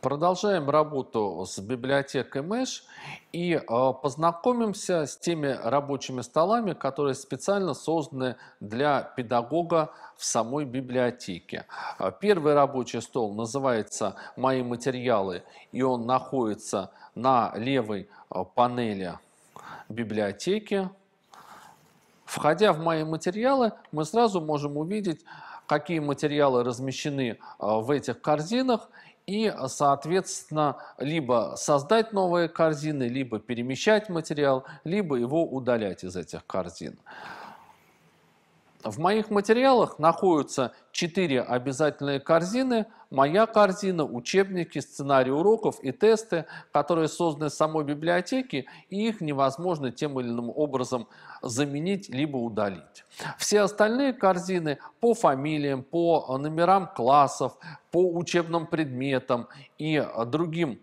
Продолжаем работу с библиотекой Mesh и э, познакомимся с теми рабочими столами, которые специально созданы для педагога в самой библиотеке. Э, первый рабочий стол называется «Мои материалы» и он находится на левой э, панели библиотеки. Входя в «Мои материалы», мы сразу можем увидеть какие материалы размещены э, в этих корзинах и, соответственно, либо создать новые корзины, либо перемещать материал, либо его удалять из этих корзин. В моих материалах находятся четыре обязательные корзины, моя корзина, учебники, сценарии уроков и тесты, которые созданы самой библиотеки, и их невозможно тем или иным образом заменить либо удалить. Все остальные корзины по фамилиям, по номерам классов, по учебным предметам и другим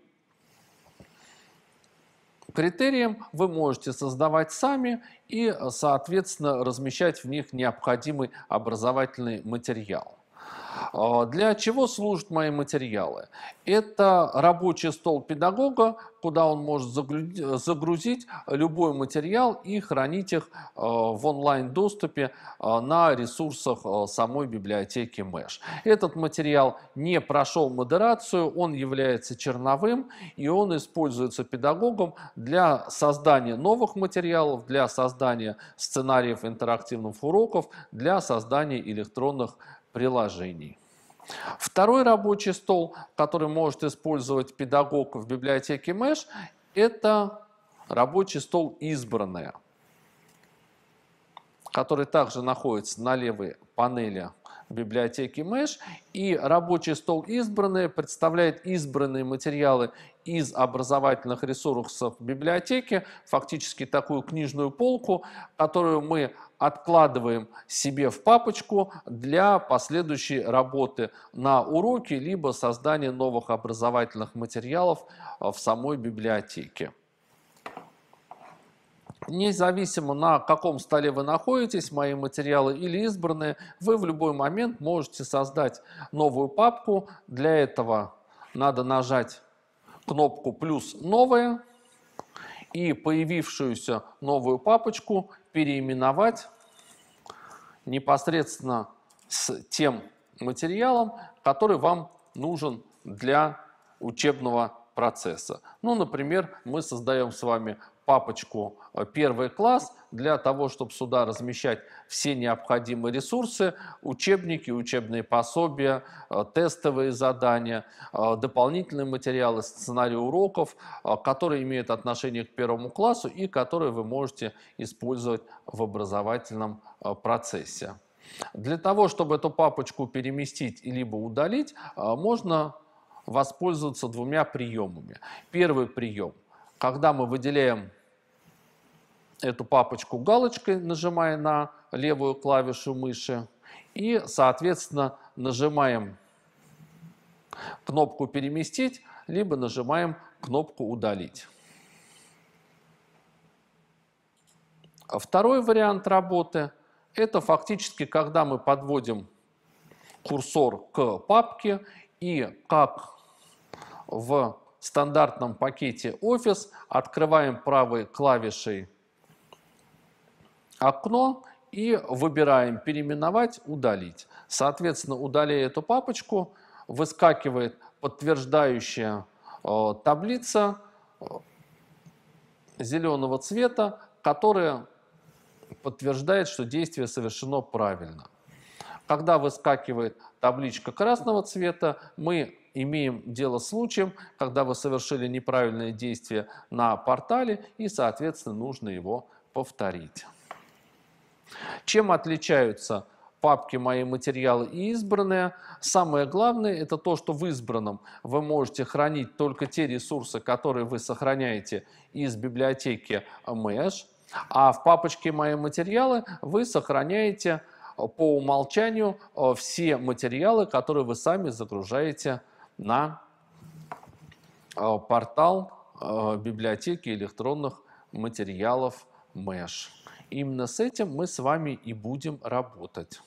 критериям вы можете создавать сами и, э, соответственно, размещать в них необходимый образовательный материал. А, для чего служат мои материалы? Это рабочий стол педагога, куда он может загрузить любой материал и хранить их а, в онлайн-доступе а, на ресурсах самой библиотеки Mesh. Этот материал не прошел модерацию, он является черновым, и он используется педагогом для создания новых материалов, для создания сценариев интерактивных уроков, для создания электронных приложений. Второй рабочий стол, который может использовать педагог в библиотеке МЭШ, это рабочий стол «Избранное», который также находится на левой панели библиотеки МЭШ, И рабочий стол «Избранное» представляет избранные материалы из образовательных ресурсов библиотеки, фактически такую книжную полку, которую мы откладываем себе в папочку для последующей работы на уроке, либо создания новых образовательных материалов э, в самой библиотеке. Независимо на каком столе вы находитесь, мои материалы или избранные, вы в любой момент можете создать новую папку. Для этого надо нажать кнопку «Плюс новое» и появившуюся новую папочку переименовать непосредственно с тем материалом, который вам нужен для учебного процесса. Ну, например, мы создаем с вами папочку э, «Первый класс» для того, чтобы сюда размещать все необходимые ресурсы, учебники, учебные пособия, э, тестовые задания, э, дополнительные материалы, сценарии уроков, которые имеют отношение к первому классу и которые вы можете использовать в образовательном процессе. Для того, чтобы эту папочку переместить либо удалить, можно воспользоваться двумя приемами. Первый прием, когда мы выделяем эту папочку галочкой, нажимая на левую клавишу мыши. И, соответственно, нажимаем кнопку «Переместить», либо нажимаем кнопку «Удалить». Второй вариант работы – это фактически, когда мы подводим курсор к папке и как в стандартном пакете Office открываем правой клавишей окно и выбираем «Переименовать», «Удалить». Соответственно, удаляя эту папочку, выскакивает подтверждающая э, таблица э, зеленого цвета, которая подтверждает, что действие совершено правильно. Когда выскакивает табличка красного цвета, мы имеем дело с случаем, когда вы совершили неправильное действие на портале и, соответственно, нужно его повторить. Чем отличаются папки «Мои материалы» и «Избранные». Самое главное – это то, что в «Избранном» вы можете хранить только те ресурсы, которые вы сохраняете из библиотеки МЭШ, а в папочке «Мои материалы» вы сохраняете по умолчанию э, все материалы, которые вы сами загружаете на э, портал э, библиотеки электронных материалов МЭШ. Именно с этим мы с вами и будем работать.